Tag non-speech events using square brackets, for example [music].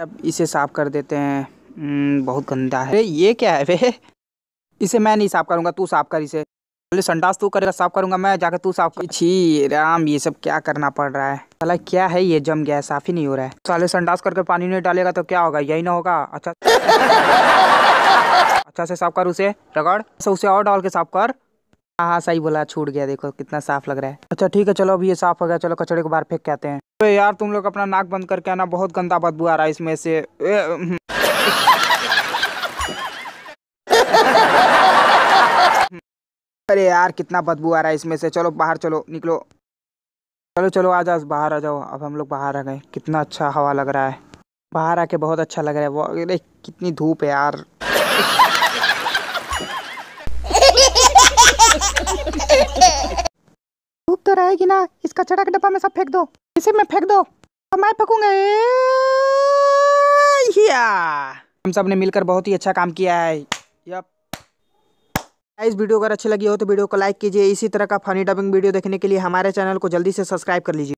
अब इसे साफ़ कर देते हैं हम्म, बहुत गंदा है ये क्या है वे इसे मैं नहीं साफ़ करूंगा तू साफ़ कर इसे बोले संडास तू करेगा साफ़ करूंगा मैं जाकर तू साफ़ कर छी राम ये सब क्या करना पड़ रहा है साला क्या है ये जम गया है साफ़ ही नहीं हो रहा है साले संडास करके पानी नहीं डालेगा तो क्या होगा यही ना होगा अच्छा [laughs] अच्छा से साफ़ कर उसे रगड़ उसे और डाल के साफ़ कर हाँ हाँ सही बोला छूट गया देखो कितना साफ लग रहा है अच्छा ठीक है चलो अभी ये साफ हो गया चलो कचड़े को बाहर फेंक के आते हैं तो यार तुम लोग अपना नाक बंद करके आना बहुत गंदा बदबू आ रहा है इसमें से हम्म। अरे यार कितना बदबू आ रहा है इसमें से चलो बाहर चलो निकलो चलो चलो आ जाओ बाहर आ जाओ अब हम लोग बाहर आ गए कितना अच्छा हवा लग रहा है बाहर आके बहुत अच्छा लग रहा है वो अरे कितनी धूप है यार धूप तो रहेगी ना इसका चटक डब्बा में सब फेंक दो इसी में फेंक दो तो मैं फेंकूंगा हम सब ने मिलकर बहुत ही अच्छा काम किया है यप इस वीडियो अगर अच्छी लगी हो तो वीडियो को लाइक कीजिए इसी तरह का फनी डबिंग वीडियो देखने के लिए हमारे चैनल को जल्दी से सब्सक्राइब कर लीजिए